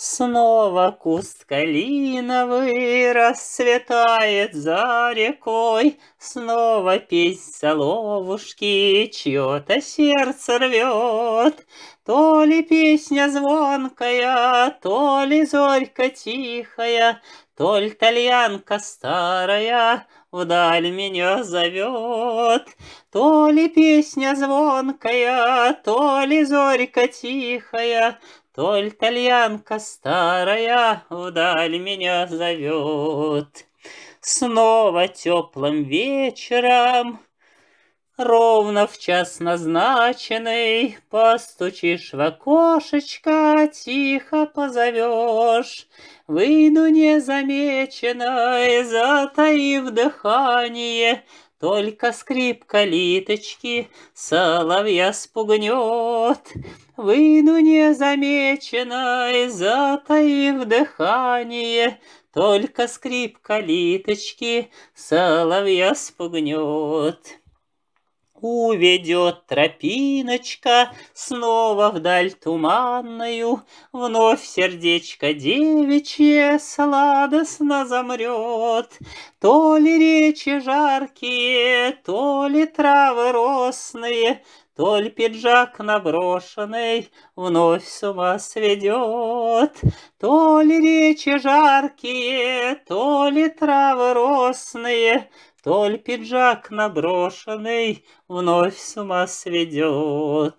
Снова куст калиновый расцветает за рекой, Снова песнь соловушки чье-то сердце рвет. То ли песня звонкая, то ли зорька тихая, То ли тальянка старая вдаль меня зовёт, То ли песня звонкая, то ли зорька тихая, то итальянка старая вдаль меня зовет. Снова теплым вечером, Ровно в час назначенный, Постучишь в окошечко, Тихо позовешь. Выйду незамеченной, Затаив дыхание, только скрипка литочки соловья спугнет, Выйду незамеченной, затаив дыхание, Только скрипка литочки соловья спугнет. Уведет тропиночка снова вдаль туманную, Вновь сердечко девичье сладостно замрет. То ли речи жаркие, то ли травы росные, Толь пиджак наброшенный вновь с ума сведет, То ли речи жаркие, то ли травы росные, То ли пиджак наброшенный вновь с ума сведет.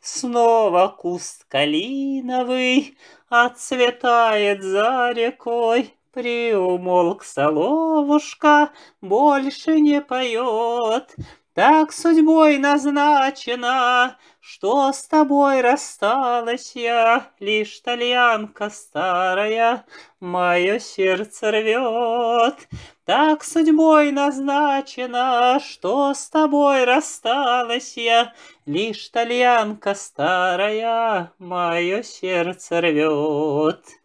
Снова куст калиновый отцветает за рекой, Приумолк соловушка, больше не поет, так судьбой назначено, что с тобой рассталась я, Лишь тальянка старая мое сердце рвет. Так судьбой назначено, что с тобой рассталась я, Лишь тальянка старая мое сердце рвет.